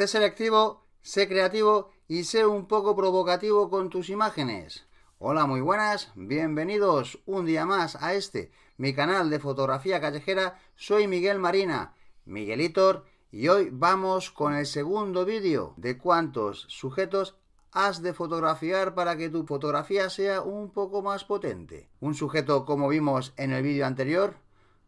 Sé selectivo, sé creativo y sé un poco provocativo con tus imágenes. Hola, muy buenas, bienvenidos un día más a este, mi canal de fotografía callejera. Soy Miguel Marina, Miguelitor, y hoy vamos con el segundo vídeo de cuántos sujetos has de fotografiar para que tu fotografía sea un poco más potente. Un sujeto como vimos en el vídeo anterior,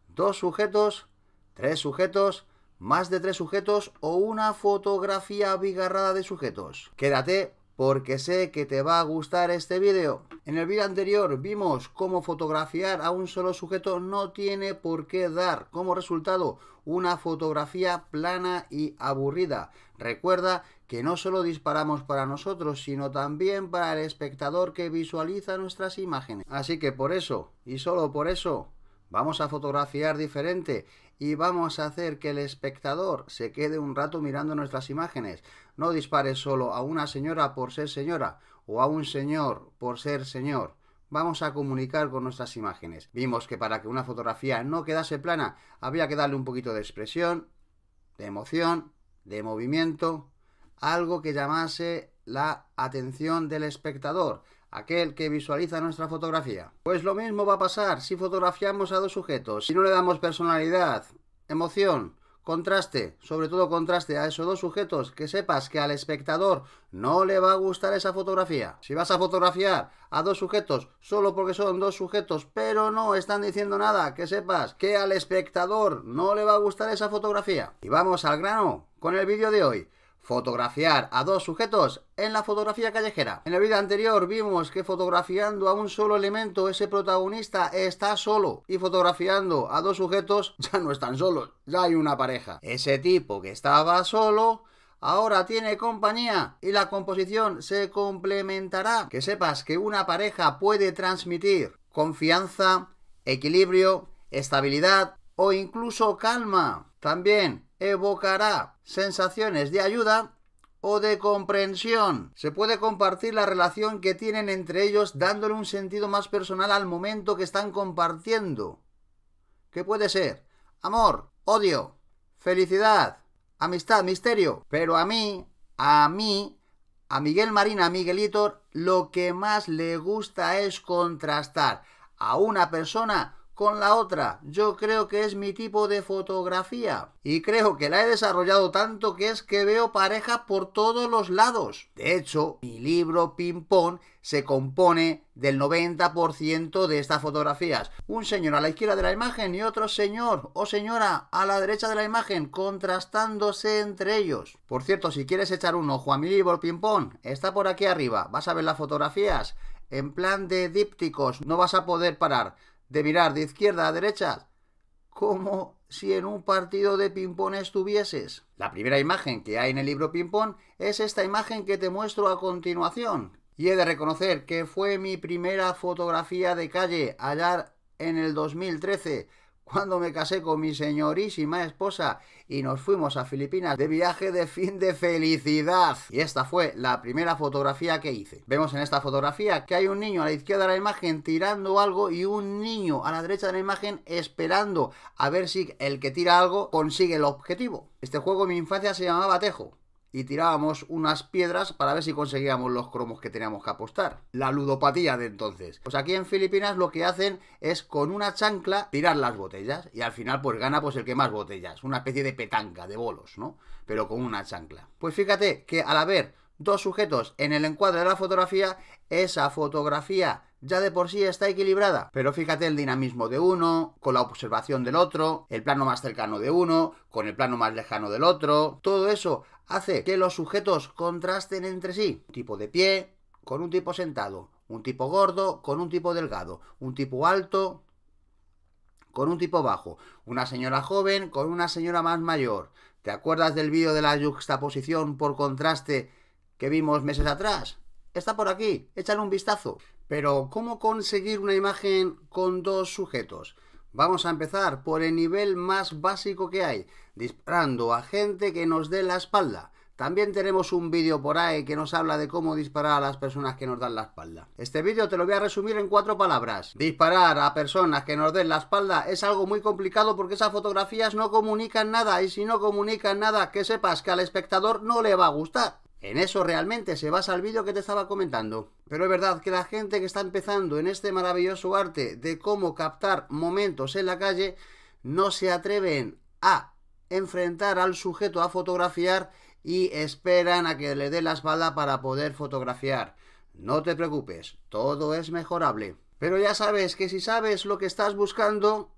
dos sujetos, tres sujetos, más de tres sujetos o una fotografía abigarrada de sujetos. Quédate porque sé que te va a gustar este vídeo. En el vídeo anterior vimos cómo fotografiar a un solo sujeto no tiene por qué dar como resultado una fotografía plana y aburrida. Recuerda que no solo disparamos para nosotros, sino también para el espectador que visualiza nuestras imágenes. Así que por eso, y solo por eso, Vamos a fotografiar diferente y vamos a hacer que el espectador se quede un rato mirando nuestras imágenes. No dispare solo a una señora por ser señora o a un señor por ser señor vamos a comunicar con nuestras imágenes. Vimos que para que una fotografía no quedase plana, había que darle un poquito de expresión, de emoción, de movimiento, algo que llamase la atención del espectador, aquel que visualiza nuestra fotografía. Pues lo mismo va a pasar si fotografiamos a dos sujetos, si no le damos personalidad, emoción, contraste, sobre todo contraste a esos dos sujetos, que sepas que al espectador no le va a gustar esa fotografía. Si vas a fotografiar a dos sujetos solo porque son dos sujetos, pero no están diciendo nada, que sepas que al espectador no le va a gustar esa fotografía. Y vamos al grano con el vídeo de hoy fotografiar a dos sujetos en la fotografía callejera. En la vida anterior vimos que fotografiando a un solo elemento ese protagonista está solo y fotografiando a dos sujetos ya no están solos, ya hay una pareja. Ese tipo que estaba solo ahora tiene compañía y la composición se complementará. Que sepas que una pareja puede transmitir confianza, equilibrio, estabilidad o incluso calma. También evocará sensaciones de ayuda o de comprensión. Se puede compartir la relación que tienen entre ellos dándole un sentido más personal al momento que están compartiendo. ¿Qué puede ser? Amor, odio, felicidad, amistad, misterio. Pero a mí, a mí, a Miguel Marina, a Miguelito, lo que más le gusta es contrastar a una persona con la otra. Yo creo que es mi tipo de fotografía. Y creo que la he desarrollado tanto que es que veo pareja por todos los lados. De hecho, mi libro Ping Pong se compone del 90% de estas fotografías. Un señor a la izquierda de la imagen y otro señor o señora a la derecha de la imagen, contrastándose entre ellos. Por cierto, si quieres echar un ojo a mi libro Ping Pong, está por aquí arriba. Vas a ver las fotografías en plan de dípticos, no vas a poder parar de mirar de izquierda a derecha, como si en un partido de ping-pong estuvieses. La primera imagen que hay en el libro ping-pong es esta imagen que te muestro a continuación. Y he de reconocer que fue mi primera fotografía de calle allá en el 2013, cuando me casé con mi señorísima esposa y nos fuimos a Filipinas de viaje de fin de felicidad. Y esta fue la primera fotografía que hice. Vemos en esta fotografía que hay un niño a la izquierda de la imagen tirando algo y un niño a la derecha de la imagen esperando a ver si el que tira algo consigue el objetivo. Este juego en mi infancia se llamaba Tejo y tirábamos unas piedras para ver si conseguíamos los cromos que teníamos que apostar. La ludopatía de entonces. Pues aquí en Filipinas lo que hacen es con una chancla tirar las botellas y al final pues gana pues el que más botellas, una especie de petanca, de bolos, ¿no? Pero con una chancla. Pues fíjate que al haber dos sujetos en el encuadre de la fotografía, esa fotografía ya de por sí está equilibrada. Pero fíjate el dinamismo de uno, con la observación del otro, el plano más cercano de uno, con el plano más lejano del otro. Todo eso hace que los sujetos contrasten entre sí. Un tipo de pie con un tipo sentado, un tipo gordo con un tipo delgado, un tipo alto con un tipo bajo, una señora joven con una señora más mayor. ¿Te acuerdas del vídeo de la juxtaposición por contraste que vimos meses atrás. Está por aquí, échale un vistazo. Pero, ¿cómo conseguir una imagen con dos sujetos? Vamos a empezar por el nivel más básico que hay, disparando a gente que nos dé la espalda. También tenemos un vídeo por ahí que nos habla de cómo disparar a las personas que nos dan la espalda. Este vídeo te lo voy a resumir en cuatro palabras. Disparar a personas que nos den la espalda es algo muy complicado porque esas fotografías no comunican nada y si no comunican nada que sepas que al espectador no le va a gustar. En eso realmente se basa el vídeo que te estaba comentando. Pero es verdad que la gente que está empezando en este maravilloso arte de cómo captar momentos en la calle, no se atreven a enfrentar al sujeto a fotografiar y esperan a que le dé la espalda para poder fotografiar. No te preocupes, todo es mejorable. Pero ya sabes que si sabes lo que estás buscando,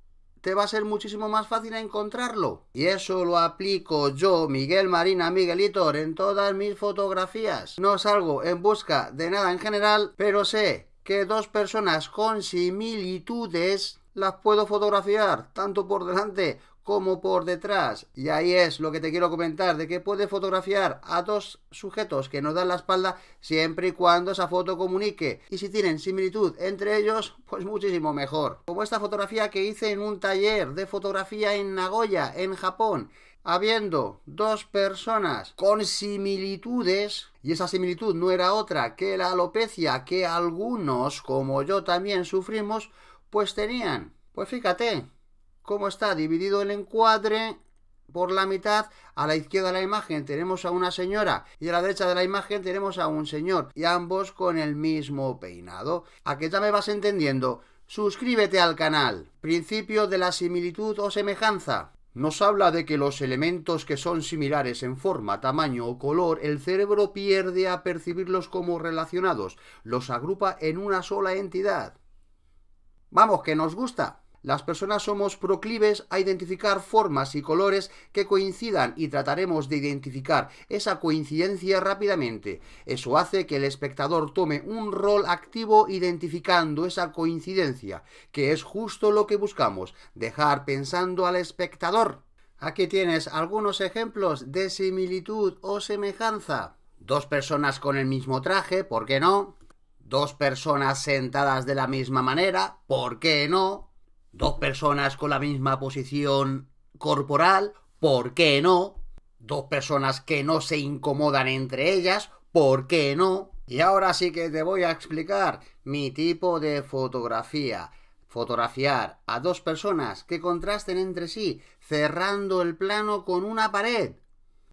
te va a ser muchísimo más fácil encontrarlo. Y eso lo aplico yo, Miguel Marina Miguelitor, en todas mis fotografías. No salgo en busca de nada en general, pero sé que dos personas con similitudes las puedo fotografiar tanto por delante como por detrás. Y ahí es lo que te quiero comentar, de que puede fotografiar a dos sujetos que nos dan la espalda siempre y cuando esa foto comunique. Y si tienen similitud entre ellos, pues muchísimo mejor. Como esta fotografía que hice en un taller de fotografía en Nagoya, en Japón habiendo dos personas con similitudes, y esa similitud no era otra que la alopecia que algunos, como yo también, sufrimos, pues tenían. Pues fíjate, cómo está dividido el encuadre por la mitad. A la izquierda de la imagen tenemos a una señora y a la derecha de la imagen tenemos a un señor y ambos con el mismo peinado. ¿A qué ya me vas entendiendo? Suscríbete al canal. Principio de la similitud o semejanza. Nos habla de que los elementos que son similares en forma, tamaño o color, el cerebro pierde a percibirlos como relacionados, los agrupa en una sola entidad. Vamos, que nos gusta. Las personas somos proclives a identificar formas y colores que coincidan y trataremos de identificar esa coincidencia rápidamente. Eso hace que el espectador tome un rol activo identificando esa coincidencia, que es justo lo que buscamos, dejar pensando al espectador. Aquí tienes algunos ejemplos de similitud o semejanza. Dos personas con el mismo traje, ¿por qué no? Dos personas sentadas de la misma manera, ¿por qué no? Dos personas con la misma posición corporal, ¿por qué no? Dos personas que no se incomodan entre ellas, ¿por qué no? Y ahora sí que te voy a explicar mi tipo de fotografía. Fotografiar a dos personas que contrasten entre sí, cerrando el plano con una pared.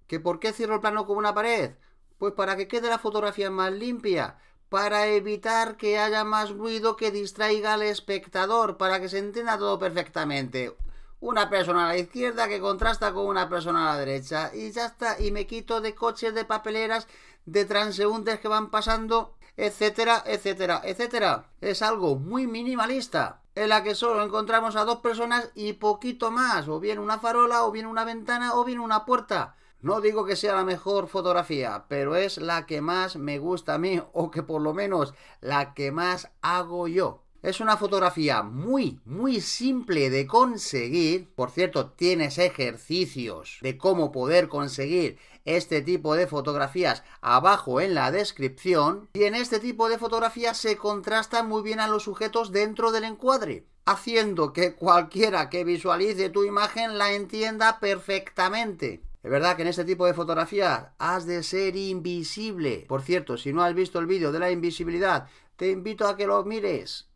¿Que por qué cierro el plano con una pared? Pues para que quede la fotografía más limpia, para evitar que haya más ruido que distraiga al espectador, para que se entienda todo perfectamente. Una persona a la izquierda que contrasta con una persona a la derecha. Y ya está, y me quito de coches, de papeleras, de transeúntes que van pasando, etcétera, etcétera, etcétera. Es algo muy minimalista, en la que solo encontramos a dos personas y poquito más, o bien una farola, o bien una ventana, o bien una puerta. No digo que sea la mejor fotografía, pero es la que más me gusta a mí, o que por lo menos la que más hago yo. Es una fotografía muy, muy simple de conseguir. Por cierto, tienes ejercicios de cómo poder conseguir este tipo de fotografías abajo en la descripción. Y en este tipo de fotografías se contrastan muy bien a los sujetos dentro del encuadre, haciendo que cualquiera que visualice tu imagen la entienda perfectamente. Es verdad que en este tipo de fotografía has de ser invisible. Por cierto, si no has visto el vídeo de la invisibilidad, te invito a que lo mires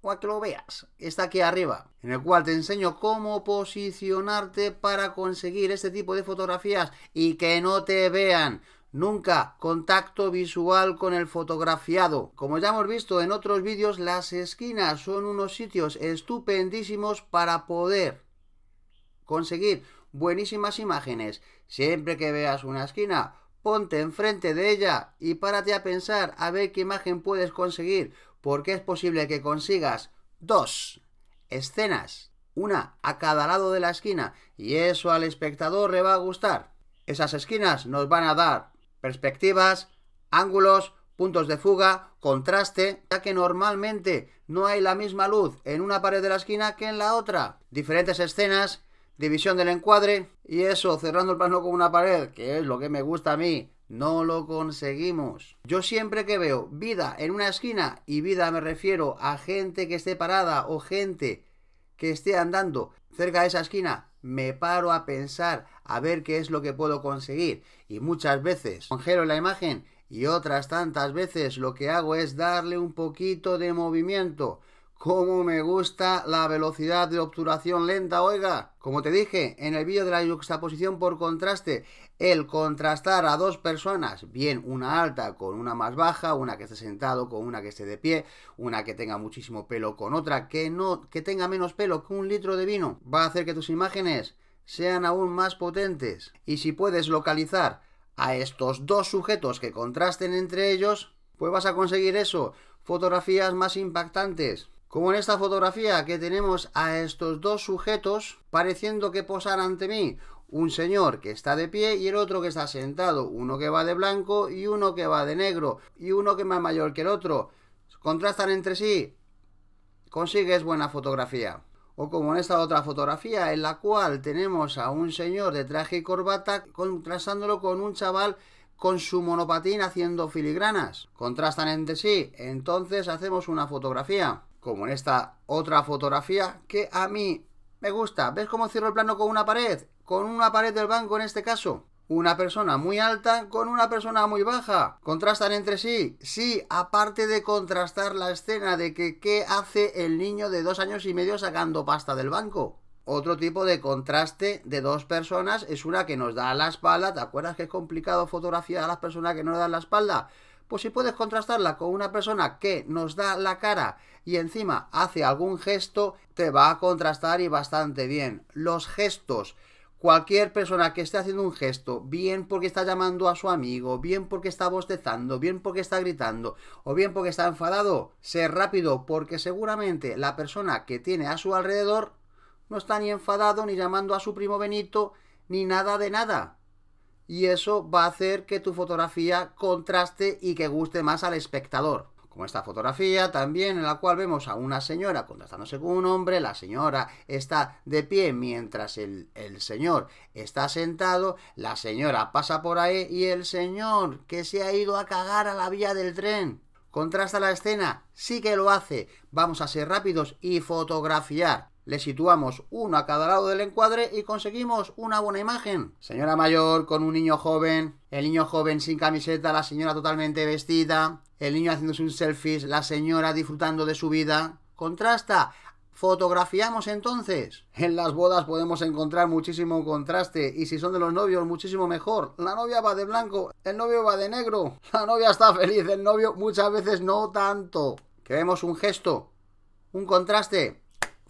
o a que lo veas. Está aquí arriba, en el cual te enseño cómo posicionarte para conseguir este tipo de fotografías y que no te vean. Nunca contacto visual con el fotografiado. Como ya hemos visto en otros vídeos, las esquinas son unos sitios estupendísimos para poder conseguir buenísimas imágenes. Siempre que veas una esquina, ponte enfrente de ella y párate a pensar a ver qué imagen puedes conseguir, porque es posible que consigas dos escenas, una a cada lado de la esquina, y eso al espectador le va a gustar. Esas esquinas nos van a dar perspectivas, ángulos, puntos de fuga, contraste, ya que normalmente no hay la misma luz en una pared de la esquina que en la otra. Diferentes escenas división del encuadre y eso, cerrando el plano con una pared, que es lo que me gusta a mí, no lo conseguimos. Yo siempre que veo vida en una esquina, y vida me refiero a gente que esté parada o gente que esté andando cerca de esa esquina, me paro a pensar, a ver qué es lo que puedo conseguir. Y muchas veces congelo la imagen y otras tantas veces lo que hago es darle un poquito de movimiento ¿Cómo me gusta la velocidad de obturación lenta, oiga? Como te dije en el vídeo de la juxtaposición por contraste, el contrastar a dos personas, bien una alta con una más baja, una que esté sentado con una que esté de pie, una que tenga muchísimo pelo con otra que no, que tenga menos pelo que un litro de vino, va a hacer que tus imágenes sean aún más potentes. Y si puedes localizar a estos dos sujetos que contrasten entre ellos, pues vas a conseguir eso, fotografías más impactantes. Como en esta fotografía que tenemos a estos dos sujetos pareciendo que posan ante mí. Un señor que está de pie y el otro que está sentado. Uno que va de blanco y uno que va de negro. Y uno que es más mayor que el otro. Contrastan entre sí. Consigues buena fotografía. O como en esta otra fotografía en la cual tenemos a un señor de traje y corbata contrastándolo con un chaval con su monopatín haciendo filigranas. Contrastan entre sí. Entonces hacemos una fotografía como en esta otra fotografía, que a mí me gusta. ¿Ves cómo cierro el plano con una pared? Con una pared del banco en este caso. Una persona muy alta con una persona muy baja. ¿Contrastan entre sí? Sí, aparte de contrastar la escena de que qué hace el niño de dos años y medio sacando pasta del banco. Otro tipo de contraste de dos personas es una que nos da la espalda. ¿Te acuerdas que es complicado fotografiar a las personas que no nos dan la espalda? O pues si puedes contrastarla con una persona que nos da la cara y encima hace algún gesto, te va a contrastar y bastante bien. Los gestos. Cualquier persona que esté haciendo un gesto, bien porque está llamando a su amigo, bien porque está bostezando, bien porque está gritando o bien porque está enfadado, sé rápido porque seguramente la persona que tiene a su alrededor no está ni enfadado, ni llamando a su primo Benito, ni nada de nada y eso va a hacer que tu fotografía contraste y que guste más al espectador. Como esta fotografía también en la cual vemos a una señora contrastándose con un hombre, la señora está de pie mientras el, señor está sentado, la señora pasa por ahí y el señor que se ha ido a cagar a la vía del tren. Contrasta la escena, sí que lo hace. Vamos a ser rápidos y fotografiar le situamos uno a cada lado del encuadre y conseguimos una buena imagen. Señora mayor con un niño joven, el niño joven sin camiseta, la señora totalmente vestida, el niño haciéndose un selfie la señora disfrutando de su vida. Contrasta. Fotografiamos entonces. En las bodas podemos encontrar muchísimo contraste y si son de los novios muchísimo mejor. La novia va de blanco, el novio va de negro. La novia está feliz, el novio muchas veces no tanto. Que vemos un gesto, un contraste,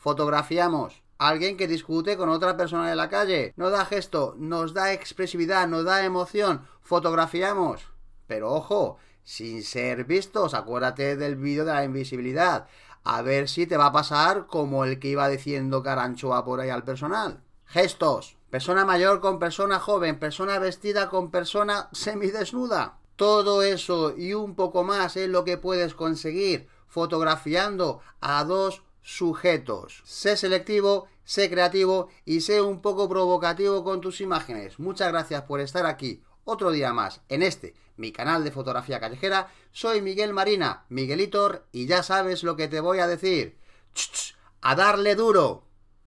Fotografiamos. Alguien que discute con otra persona en la calle. No da gesto, nos da expresividad, nos da emoción. Fotografiamos. Pero ojo, sin ser vistos. Acuérdate del vídeo de la invisibilidad. A ver si te va a pasar como el que iba diciendo Caranchoa por ahí al personal. Gestos. Persona mayor con persona joven, persona vestida con persona semidesnuda. Todo eso y un poco más es lo que puedes conseguir fotografiando a dos sujetos. Sé selectivo, sé creativo y sé un poco provocativo con tus imágenes. Muchas gracias por estar aquí otro día más en este, mi canal de fotografía callejera. Soy Miguel Marina, Miguelitor, y ya sabes lo que te voy a decir. ¡Ch, a darle duro!